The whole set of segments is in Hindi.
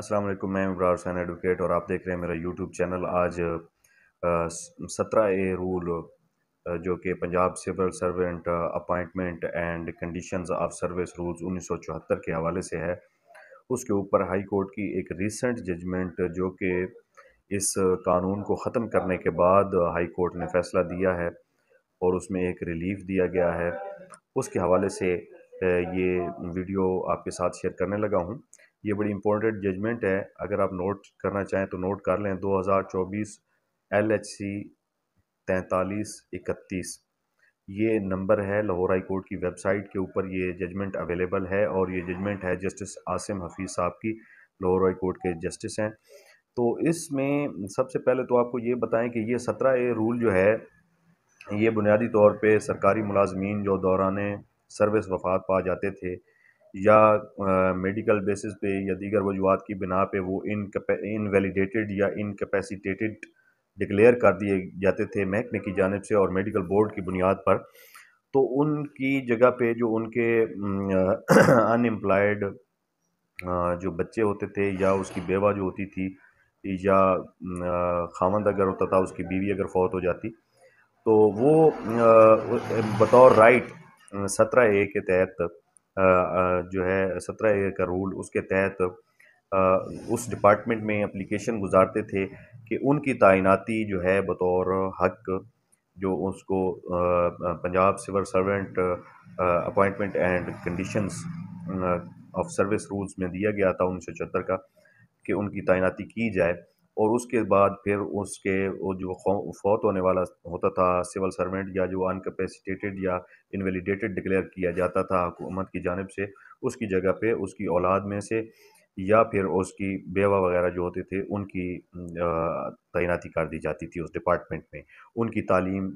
अस्सलाम वालेकुम मैं इमरान हुसैन एडवोकेट और आप देख रहे हैं मेरा यूट्यूब चैनल आज सत्रह ए रूल जो कि Punjab civil servant appointment and conditions of service rules उन्नीस सौ चौहत्तर के हवाले से है उसके ऊपर हाई कोर्ट की एक रिसेंट जजमेंट जो कि इस कानून को ख़त्म करने के बाद हाई कोर्ट ने फैसला दिया है और उसमें एक रिलीफ दिया गया है उसके हवाले से ये वीडियो आपके साथ शेयर करने लगा हूँ ये बड़ी इंपॉर्टेंट जजमेंट है अगर आप नोट करना चाहें तो नोट कर लें 2024 एलएचसी तैंतालीस इकतीस ये नंबर है लाहौर हाई कोर्ट की वेबसाइट के ऊपर ये जजमेंट अवेलेबल है और ये जजमेंट है जस्टिस आसिम हफीज़ साहब की लाहौर हाई कोर्ट के जस्टिस हैं तो इसमें सबसे पहले तो आपको ये बताएं कि ये सत्रह ए रूल जो है ये बुनियादी तौर पे सरकारी मुलाजमीन जो दौरान सर्विस वफात पा जाते थे या मेडिकल बेसिस पे या दीगर वजूहत की बिना पे वो इन इनवेलीडेटेड या इनकेपेसिटेटेड डिक्लेयर कर दिए जाते थे महकमे की जानब से और मेडिकल बोर्ड की बुनियाद पर तो उनकी जगह पे जो उनके अनएम्प्लॉयड जो बच्चे होते थे या उसकी बेवा जो होती थी या खामंद अगर होता था उसकी बीवी अगर फौत हो जाती तो वो बतौर राइट सत्रह ए के तहत जो है सत्रह ए का रूल उसके तहत उस डिपार्टमेंट में अप्लीकेशन गुजारते थे कि उनकी तैनाती जो है बतौर हक जो उसको Punjab civil servant appointment and conditions of service rules में दिया गया था उन्नीस सौ का कि उनकी तैनाती की जाए और उसके बाद फिर उसके वो जो फौत होने वाला होता था सिविल सर्वेंट या जो अनकपेसिटेटेड या इनवेलीडेटेड डिक्लेयर किया जाता था हुकूमत की जानब से उसकी जगह पे उसकी औलाद में से या फिर उसकी बेवा वगैरह जो होते थे उनकी तैनाती कर दी जाती थी उस डिपार्टमेंट में उनकी तालीम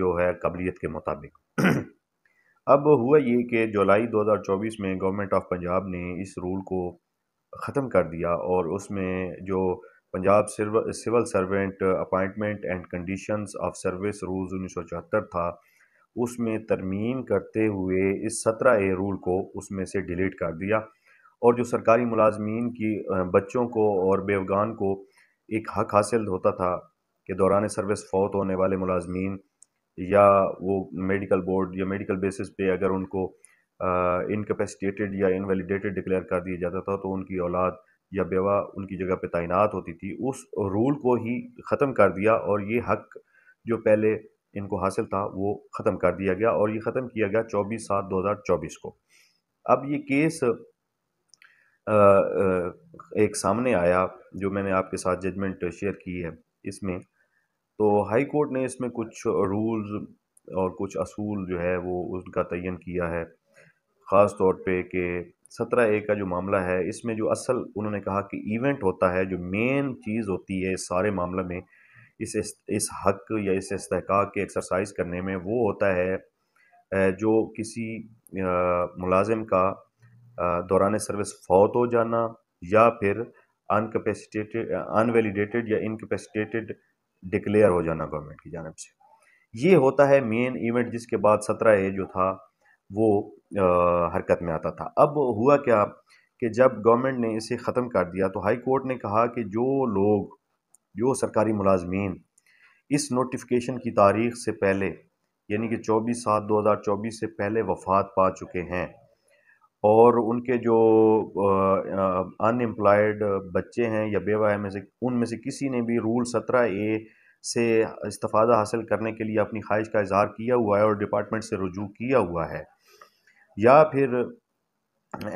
जो है कबलीत के मुताबिक अब हुआ ये कि जुलाई 2024 में गवर्नमेंट ऑफ पंजाब ने इस रूल को ख़त्म कर दिया और उसमें जो Punjab civil servant appointment and conditions of service rules उन्नीस सौ चौहत्तर था उसमें तरमीम करते हुए इस सत्रह ए रूल को उसमें से डिलीट कर दिया और जो सरकारी मुलाजमीन की बच्चों को और बेवगान को एक हक हासिल होता था कि दौरान सर्विस फौत होने वाले मुलाजमीन या वो मेडिकल बोर्ड या मेडिकल बेसिस पे अगर उनको इनकेपेसिटेटेड या इनवेलीडेटेड डिक्लेयर कर दिया जाता था तो उनकी औलाद या बेवा उनकी जगह पे तैनात होती थी उस रूल को ही ख़त्म कर दिया और ये हक जो पहले इनको हासिल था वो ख़त्म कर दिया गया और ये ख़त्म किया गया 24 सात 2024 को अब ये केस आ, एक सामने आया जो मैंने आपके साथ जजमेंट शेयर की है इसमें तो हाई कोर्ट ने इसमें कुछ रूल्स और कुछ असूल जो है वो उनका तयन किया है ख़ास तौर पे कि सत्रह ए का जो मामला है इसमें जो असल उन्होंने कहा कि इवेंट होता है जो मेन चीज़ होती है इस सारे मामले में इस इस हक या इस इसका के एक्सरसाइज करने में वो होता है जो किसी मुलाजिम का दौरान सर्विस फौत हो जाना या फिर अनकपेसिटेटेड अनवेलीडेटेड या इनकपेसिटेटेड डिक्लेयर हो जाना गवर्नमेंट की जानब से ये होता है मेन इवेंट जिसके बाद सत्रह ए जो था वो हरकत में आता था अब हुआ क्या कि जब गवर्नमेंट ने इसे ख़त्म कर दिया तो हाई कोर्ट ने कहा कि जो लोग जो सरकारी मुलाजमीन इस नोटिफिकेशन की तारीख से पहले यानी कि 24 सात 2024 से पहले वफात पा चुके हैं और उनके जो अनएम्प्लॉयड बच्चे हैं या बेवा में से उनमें से किसी ने भी रूल सत्रह ए से इस्तफादा हासिल करने के लिए अपनी ख्वाहिश का इजहार किया हुआ है और डिपार्टमेंट से रजू किया हुआ है या फिर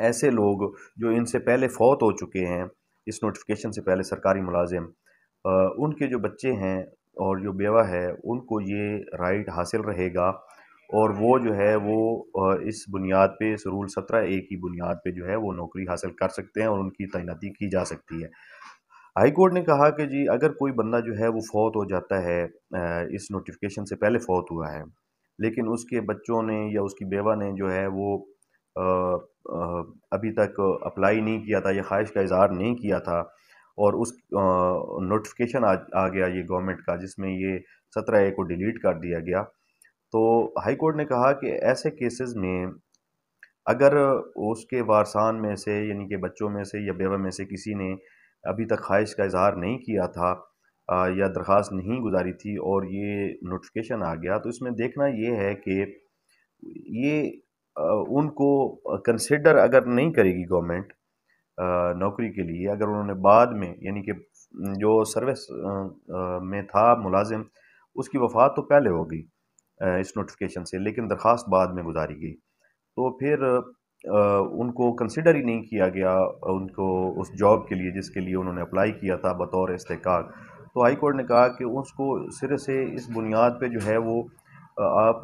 ऐसे लोग जो इनसे पहले फौत हो चुके हैं इस नोटिफिकेशन से पहले सरकारी मुलाजिम उनके जो बच्चे हैं और जो बेवा है उनको ये राइट हासिल रहेगा और वो जो है वो इस बुनियाद पे इस रूल सत्रह ए की बुनियाद पे जो है वो नौकरी हासिल कर सकते हैं और उनकी तैनाती की जा सकती है हाई कोर्ट ने कहा कि जी अगर कोई बंदा जो है वो फौत हो जाता है इस नोटिफिकेशन से पहले फौत हुआ है लेकिन उसके बच्चों ने या उसकी बेवा ने जो है वो आ, आ, अभी तक अप्लाई नहीं किया था या ख्वाहिश का इजहार नहीं किया था और उस नोटिफिकेशन आ, आ गया ये गवर्नमेंट का जिसमें ये सत्रह ए को डिलीट कर दिया गया तो हाई कोर्ट ने कहा कि ऐसे केसेस में अगर उसके वारसान में से यानी कि बच्चों में से या बेवा में से किसी ने अभी तक ख्वाहिश का इजहार नहीं किया था या दरख्वास्त नहीं गुजारी थी और ये नोटिफिकेशन आ गया तो इसमें देखना ये है कि ये उनको कंसिडर अगर नहीं करेगी गवर्नमेंट नौकरी के लिए अगर उन्होंने बाद में यानी कि जो सर्विस में था मुलाजिम उसकी वफात तो पहले होगी इस नोटिफिकेशन से लेकिन दरख्वास्त बाद में गुजारी गई तो फिर उनको कंसिडर ही नहीं किया गया उनको उस जॉब के लिए जिसके लिए उन्होंने अप्लाई किया था बतौर इस्तेकाक तो हाई कोर्ट ने कहा कि उसको सिरे से इस बुनियाद पे जो है वो आप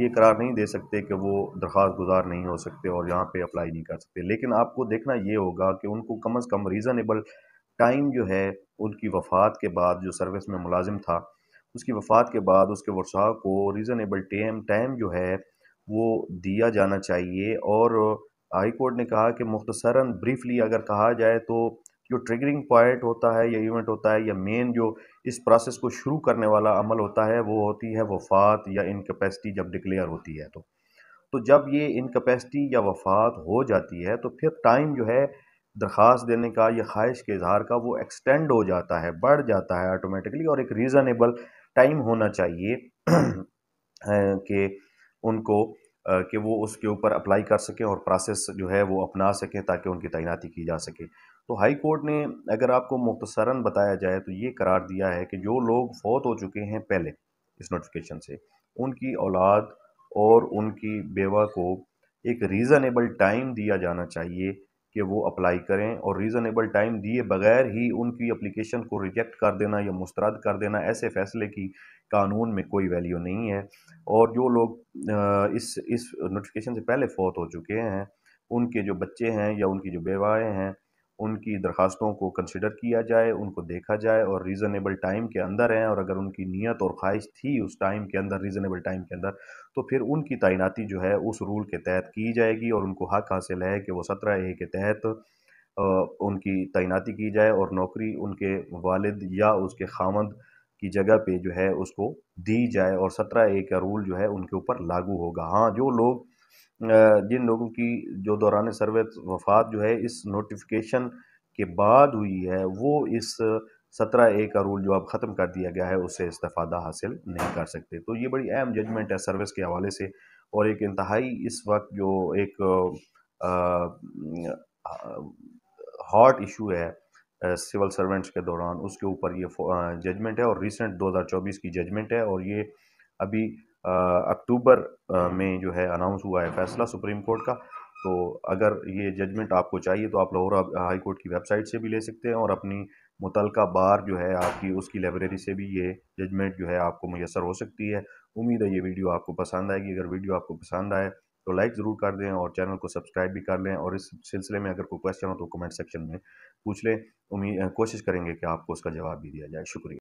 ये करार नहीं दे सकते कि वो दरख्वास्त गुजार नहीं हो सकते और यहाँ पे अप्लाई नहीं कर सकते लेकिन आपको देखना ये होगा कि उनको कम अज़ कम रीज़नेबल टाइम जो है उनकी वफात के बाद जो सर्विस में मुलाजिम था उसकी वफात के बाद उसके वर्षा को रीज़नेबल टेम टाइम जो है वो दिया जाना चाहिए और हाई कोर्ट ने कहा कि मुख्तसरा ब्रीफली अगर कहा जाए तो जो ट्रिगरिंग पॉइंट होता है या इवेंट होता है या मेन जो इस प्रोसेस को शुरू करने वाला अमल होता है वो होती है वफात या इनकेपेसिटी जब डिक्लेयर होती है तो तो जब ये इनकेपेसिटी या वफात हो जाती है तो फिर टाइम जो है दरख्वास्त देने का या ख्वाहिश के इजहार का वो एक्सटेंड हो जाता है बढ़ जाता है ऑटोमेटिकली और एक रीज़नेबल टाइम होना चाहिए कि उनको कि वो उसके ऊपर अप्लाई कर सकें और प्रोसेस जो है वो अपना सकें ताकि उनकी तैनाती की जा सके तो हाई कोर्ट ने अगर आपको मुख्तसरा बताया जाए तो ये करार दिया है कि जो लोग फौत हो चुके हैं पहले इस नोटिफिकेशन से उनकी औलाद और उनकी बेवा को एक रीज़नेबल टाइम दिया जाना चाहिए कि वो अप्लाई करें और रीज़नेबल टाइम दिए बगैर ही उनकी अप्लीकेशन को रिजेक्ट कर देना या मुस्तरद कर देना ऐसे फ़ैसले की कानून में कोई वैल्यू नहीं है और जो लोग इस इस नोटिफिकेशन से पहले फौत हो चुके हैं उनके जो बच्चे हैं या उनकी जो बेवाएँ हैं उनकी दरख्वास्तों को कंसिडर किया जाए उनको देखा जाए और रीज़नेबल टाइम के अंदर हैं और अगर उनकी नीयत और ख्वाहिश थी उस टाइम के अंदर रीज़नेबल टाइम के अंदर तो फिर उनकी तैनाती जो है उस रूल के तहत की जाएगी और उनको हक हासिल है कि वो सत्रह ए के तहत उनकी तैनाती की जाए और नौकरी उनके वालद या उसके खामद की जगह पे जो है उसको दी जाए और सत्रह ए का रूल जो है उनके ऊपर लागू होगा हाँ जो लोग जिन लोगों की जो दौरान सर्वे वफात जो है इस नोटिफिकेशन के बाद हुई है वो इस सत्रह ए का रूल जो अब ख़त्म कर दिया गया है उससे इस्तफ़ादा हासिल नहीं कर सकते तो ये बड़ी अहम जजमेंट है सर्विस के हवाले से और एक इंतहाई इस वक्त जो एक हॉट इशू है सिविल सर्वेंट्स के दौरान उसके ऊपर ये जजमेंट है और रिसेंट 2024 की जजमेंट है और ये अभी अक्टूबर हाँ। में जो है अनाउंस हुआ है फैसला सुप्रीम कोर्ट का तो अगर ये जजमेंट आपको चाहिए तो आप लाहौर हाई कोर्ट की वेबसाइट से भी ले सकते हैं और अपनी मुतल बार जो है आपकी उसकी लाइब्रेरी से भी ये जजमेंट जो है आपको मैसर हो सकती है उम्मीद है ये वीडियो आपको पसंद आएगी अगर वीडियो आपको पसंद आए तो लाइक ज़रूर कर दें और चैनल को सब्सक्राइब भी कर लें और इस सिलसिले में अगर कोई क्वेश्चन हो तो कमेंट सेक्शन में पूछ लें उम्मीद कोशिश करेंगे कि आपको उसका जवाब भी दिया जाए शुक्रिया